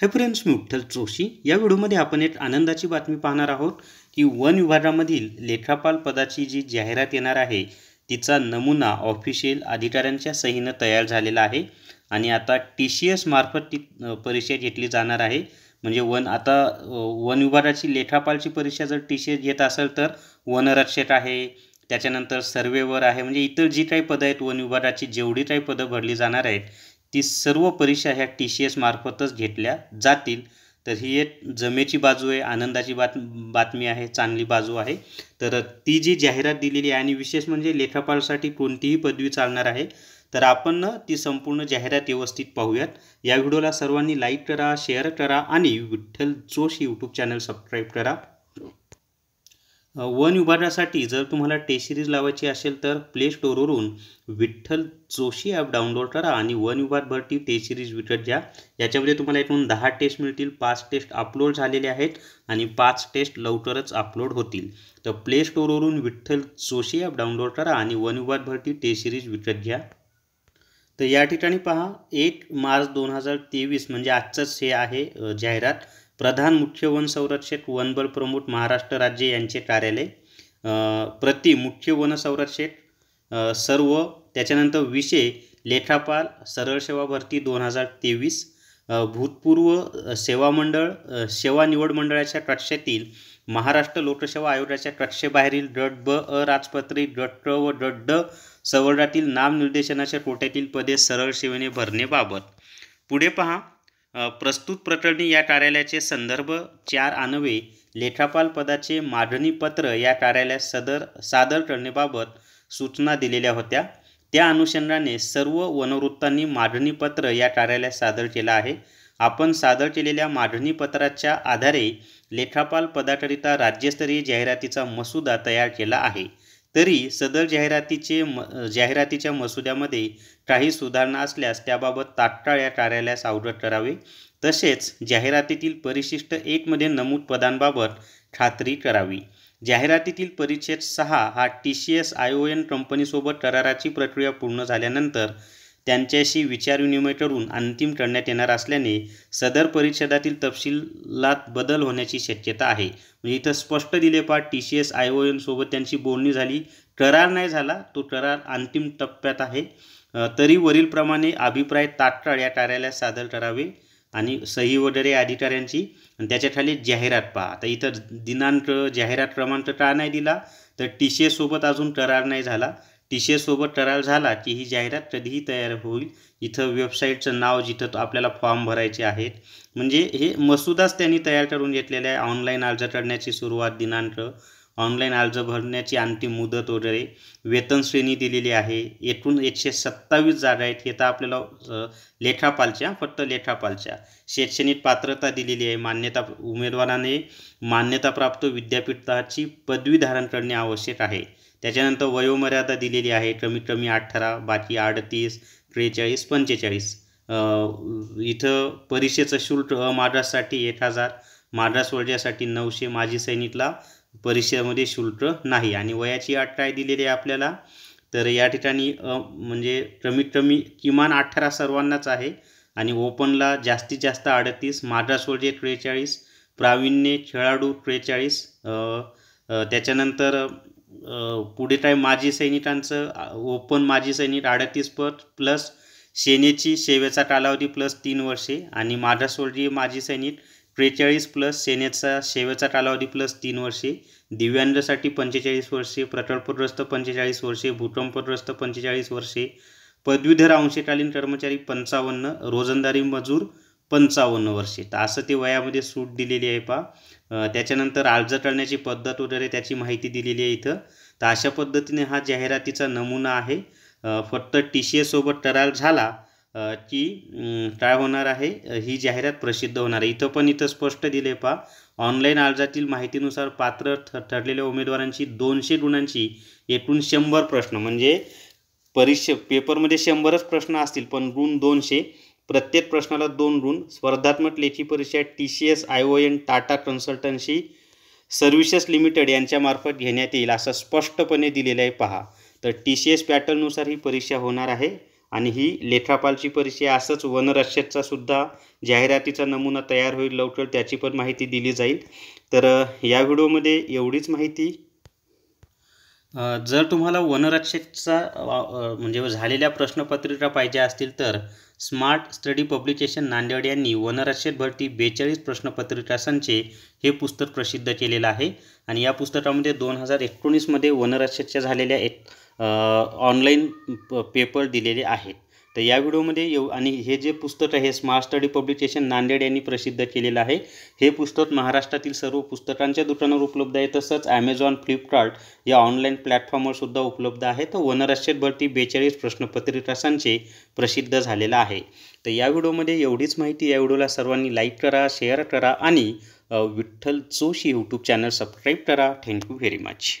हाय friends मी विठ्ठल जोशी या व्हिडिओमध्ये आपण एक आनंदाची बातमी पाहणार आहोत की वन विभागामधील लेखापाल पदाची जी जाहिरात येणार आहे तिचा नमुना ऑफिशियल अधिकाऱ्यांच्या सहीनं तयार झालेला आहे आणि आता टी सी एस मार्फत ती परीक्षा घेतली जाणार आहे म्हणजे वन आता वन विभागाची लेखापालची परीक्षा जर टी सी एस घेत असेल तर वनरक्षक आहे त्याच्यानंतर सर्वेवर आहे म्हणजे इतर जी काही पदं आहेत वन विभागाची जेवढी काही पदं भरली जाणार आहेत ती सर्व परीक्षा ह्या टी सी एसमार्फतच घेतल्या जातील तर ही एक जमेची बाजू आहे आनंदाची बात बातमी आहे चांगली बाजू आहे तर ती जी जाहिरात दिलेली आहे आणि विशेष म्हणजे लेखापालसाठी कोणतीही पदवी चालणार आहे तर आपण ती संपूर्ण जाहिरात व्यवस्थित पाहूयात या व्हिडिओला सर्वांनी लाईक करा शेअर करा आणि Vitthal Joshi YouTube channel subscribe करा वन विभागासाठी जर तुम्हाला टेस्ट सिरीज लावायची असेल तर प्ले स्टोरवरून विठ्ठल जोशी ॲप डाउनलोड करा आणि वन विभाग भरती टेस्ट सिरीज विकत घ्या याच्यामध्ये तुम्हाला एकूण दहा टेस्ट मिळतील पाच टेस्ट अपलोड झालेले आहेत आणि पाच टेस्ट लवकरच अपलोड होतील तर प्ले स्टोरवरून विठ्ठल जोशी ॲप डाउनलोड करा आणि वन विभाग भरती टेस्ट सिरीज विकत घ्या तर या ठिकाणी पहा एक मार्च दोन हजार तेवीस म्हणजे आजचंच हे आहे जाहिरात प्रधान मुख्य वन संरक्षक वनबल प्रमुख महाराष्ट्र राज्य यांचे कार्यालय प्रति मुख्य वनसंरक्षक सर्व त्याच्यानंतर विषय लेखापाल सरळ सेवा भरती दोन हजार तेवीस भूतपूर्व सेवा मंडळ सेवा निवड मंडळाच्या कक्षेतील महाराष्ट्र लोकसेवा आयोगाच्या कक्षेबाहेरील गट ब अ राजपत्री गट क व गट ड सवर्गातील नामनिर्देशनाच्या कोट्यातील पदे सरळ सेवेने भरणेबाबत पुढे पहा प्रस्तुत प्रकरणी या कार्यालयाचे संदर्भ चार आणवे लेखापाल पदाचे मागणीपत्र या कार्यालयात सदर सादर करण्याबाबत सूचना दिलेल्या होत्या त्या अनुषंगाने सर्व वनवृत्तांनी मागणीपत्र या कार्यालयात सादर केलं आहे आपण सादर केलेल्या मागणीपत्राच्या आधारे लेखापाल पदाकरिता राज्यस्तरीय जाहिरातीचा मसुदा तयार केला आहे तरी सदर जाहिरातीचे म जाहिरातीच्या मसुद्यामध्ये काही सुधारणा असल्यास त्याबाबत तात्काळ या कार्यालयास अवगत करावे तसेच जाहिरातीतील परिशिष्ट एकमध्ये नमूद पदांबाबत खात्री करावी जाहिरातीतील परिच्छेद सहा हा T C S I O N कंपनीसोबत कराराची प्रक्रिया पूर्ण झाल्यानंतर त्यांच्याशी विचारविनिमय करून अंतिम करण्यात येणार असल्याने सदर परिषदातील तपशीलात बदल होण्याची शक्यता आहे म्हणजे इथं स्पष्ट दिले पहा T C S I O एनसोबत त्यांची बोलणी झाली करार नाही झाला तो करार अंतिम टप्प्यात आहे तरी वरीलप्रमाणे अभिप्राय तात्काळ या कार्यालयात सादर करावे आणि सही वगैरे अधिकाऱ्यांची आणि त्याच्या खाली जाहिरात पहा आता इथं दिनांक जाहिरात क्रमांक का नाही दिला तर टी सी एससोबत अजून करार नाही झाला टी सी करार झाला की ही जाहिरात कधीही तयार होईल इथं वेबसाईटचं नाव जिथं आपल्याला फॉर्म भरायचे आहेत म्हणजे हे मसुदाच त्यांनी तयार करून घेतलेला आहे ऑनलाईन अर्ज करण्याची सुरुवात दिनांक ऑनलाईन अर्ज भरण्याची अंतिम मुदत वगैरे वेतन श्रेणी दिलेली आहे एकूण एकशे सत्तावीस जागा आहेत हे तर आपल्याला लेखापालच्या फक्त लेखापालच्या शैक्षणिक पात्रता दिलेली आहे मान्यता उमेदवाराने मान्यताप्राप्त विद्यापीठाची पदवी धारण करणे आवश्यक आहे त्याच्यानंतर वयोमर्यादा दिलेली आहे कमीत कमी अठरा बाकी अडतीस त्रेचाळीस पंचेचाळीस इथं परीक्षेचं शुल्क माड्राससाठी एक हजार माड्रास वर्जासाठी नऊशे माजी सैनिकला परीक्षेमध्ये शुल्क नाही आणि वयाची अट काय दिलेली आहे आपल्याला तर या ठिकाणी म्हणजे कमीत कमी किमान अठरा सर्वांनाच आहे आणि ओपनला जास्तीत जास्त अडतीस माड्रास वर्जे त्रेचाळीस प्रावीण्य खेळाडू त्रेचाळीस त्याच्यानंतर पुढे काय माजी सैनिकांचं ओपन माजी सैनिक अडतीस पद प्लस सेनेची सेवेचा कालावधी प्लस तीन वर्षे आणि माझा मागासवर्गीय माजी सैनिक त्रेचाळीस प्लस सेनेचा सेवेचा कालावधी प्लस तीन वर्षे दिव्यांगसाठी पंचेचाळीस वर्षे प्रकल्पग्रस्त पंचेचाळीस वर्षे भूकंपग्रस्त पंचेचाळीस वर्षे पदवीधर अंशकालीन कर्मचारी पंचावन्न रोजंदारी मजूर पंचावन्न वर्षे तर असं ते वयामध्ये सूट दिलेली आहे पहा त्याच्यानंतर अर्ज करण्याची पद्धत वगैरे त्याची माहिती दिलेली आहे इथं तर अशा पद्धतीने हा जाहिरातीचा नमुना आहे फक्त टी सी एसोबत करार झाला की काय होणार आहे ही जाहिरात प्रसिद्ध होणार आहे इथं पण इथं स्पष्ट दिले पा ऑनलाईन अर्जातील माहितीनुसार पात्र ठरलेल्या उमेदवारांची दोनशे गुणांची एकूण शंभर प्रश्न म्हणजे परीक्षे पेपरमध्ये शंभरच प्रश्न असतील पण गुण दोनशे प्रत्येक प्रश्नाला दोन ऋण स्पर्धात्मक लेखी परीक्षा T C S I O N Tata Consultancy Services Limited यांच्यामार्फत घेण्यात येईल असं स्पष्टपणे दिलेलं आहे पहा तर टी सी एस पॅटर्ननुसार ही परीक्षा होणार आहे आणि ही लेखापालची परीक्षा असंच वनरक्षकचा सुद्धा जाहिरातीचा नमुना तयार होईल लवकर त्याची पण माहिती दिली जाईल तर या व्हिडिओमध्ये एवढीच माहिती जर तुम्हाला वनरक्षकचा म्हणजे झालेल्या प्रश्नपत्रिका पाहिजे असतील तर स्मार्ट स्टडी पब्लिकेशन नांदेड यांनी वनरक्षेत भरती बेचाळीस प्रश्नपत्रिकासांचे हे पुस्तक प्रसिद्ध केलेलं आहे आणि या पुस्तकामध्ये दोन हजार एकोणीसमध्ये वनरक्षेतच्या झालेल्या एक ऑनलाईन पेपर दिलेले आहेत तर या व्हिडिओमध्ये येऊ आणि हे जे पुस्तक आहे स्मार्ट स्टडी पब्लिकेशन नांदेड यांनी प्रसिद्ध केलेलं आहे हे पुस्तक महाराष्ट्रातील सर्व पुस्तकांच्या दुकानावर उपलब्ध आहे तसंच ॲमेझॉन फ्लिपकार्ट या ऑनलाईन प्लॅटफॉर्मवर सुद्धा उपलब्ध आहे तर वनराश्यत भरती बेचाळीस प्रश्नपत्रिकासांचे प्रसिद्ध झालेलं आहे तर या व्हिडिओमध्ये एवढीच माहिती या व्हिडिओला सर्वांनी लाईक करा शेअर करा आणि Vitthal Joshi YouTube channel subscribe करा थँक्यू व्हेरी मच